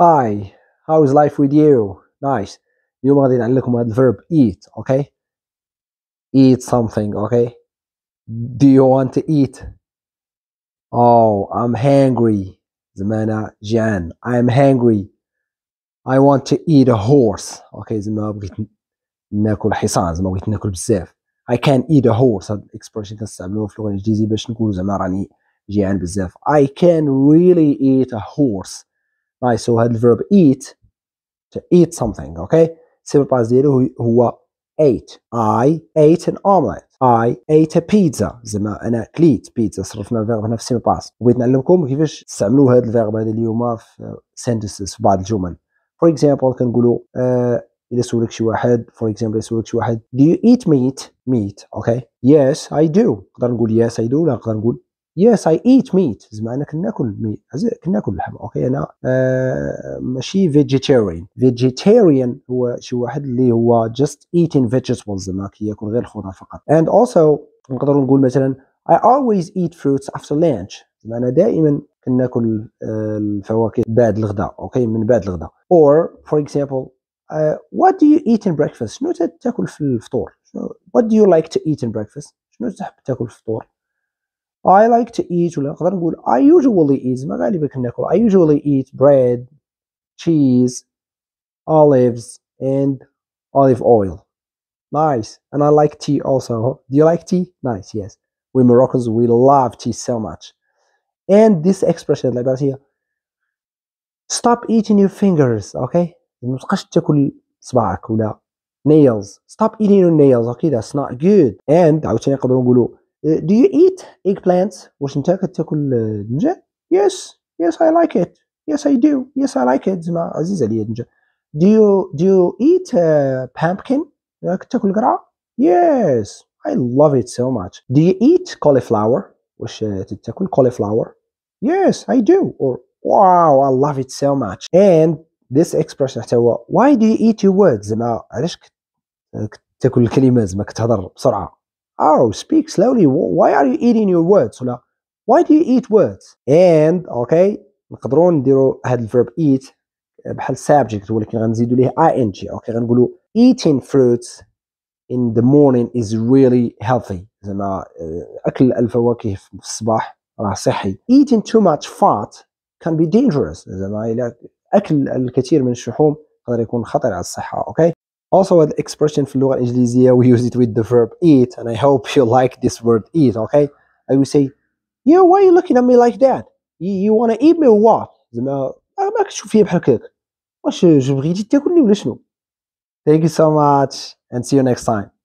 Hi, how is life with you? Nice. You want نعلقهم the verb eat, okay? Eat something, okay? Do you want to eat? Oh, I'm hungry. زمان Jan, I'm hungry. I want to eat a horse. Okay, زعما بغيت ناكل حصان زعما بغيت ناكل بزاف. I can eat a horse. هاد الاكسبريشن كنستعملوها في اللغة الإنجليزية باش نقولو زعما راني جيعان بزاف. I can really eat a horse. اي سو هذا الفيرب eat to eat something اوكي السبب ديالو هو ate I ate an omelette I ate a pizza زعما انا كليت بيتزا صرفنا الفيرب هنا في سيمي باس بغيت نعلمكم كيفاش تستعملوا هذا الفيرب هذا اليوم في sentences في بعض الجمل فور اكزامبل كنقولوا الا سولك شي واحد فور اكزامبل سولك شي واحد do you eat meat meat اوكي okay. yes I do نقدر نقول yes I do لا نقدر نقول Yes, I eat meat. زعما كناكل meat. كناكل لحم. اوكي انا آه ماشي vegetarian. Vegetarian هو شي واحد اللي هو just eating vegetables زعما كياكل غير الخضر فقط. And also نقدروا نقول مثلا I always eat fruits after lunch. زعما انا دائما كناكل الفواكه بعد الغداء اوكي من بعد الغداء. Or for example uh, what do you eat in breakfast؟ شنو تاكل في الفطور؟ what do you like to eat in breakfast؟ شنو تحب تاكل في الفطور؟ I like to eat ولا نقدر نقول I usually eat ما غالبا كناكل I usually eat bread cheese olives and olive oil nice and I like tea also do you like tea nice yes we Moroccans we love tea so much and this expression like here stop eating your fingers okay nails stop eating your nails okay that's not good and eh, do you eat eggplants واش تاكل الدنجة yes yes I like it yes I do yes I like it زعما عزيز عليا الدنجة do you do you eat uh, pumpkin راك تاكل قرعة yes I love it so much do you eat cauliflower واش تاكل uh, cauliflower yes I do or wow I love it so much and this expression حتى هو why do you eat your words زعما علاش تاكل الكلمات زعما كتهضر بسرعه Oh, speak slowly. Why are you eating your words? ولا why do you eat words? And okay نقدروا نديروا هذا الفيرب eat بحال subject ولكن غنزيدوا ليه ing okay, غنقولوا eating fruits in the morning is really healthy زعما اكل الفواكه في الصباح راه صحي eating too much fat can be dangerous زعما اكل الكثير من الشحوم يقدر يكون خطر على الصحه okay? Also, an expression في اللغة الإنجليزية we use it with the verb eat and I hope you like this word eat, okay? I will say, yeah, why are you looking at me like that? You, you wanna eat me or what? زعما ah, ما كتشوف فيا بحال هكاك واش Thank you so much and see you next time.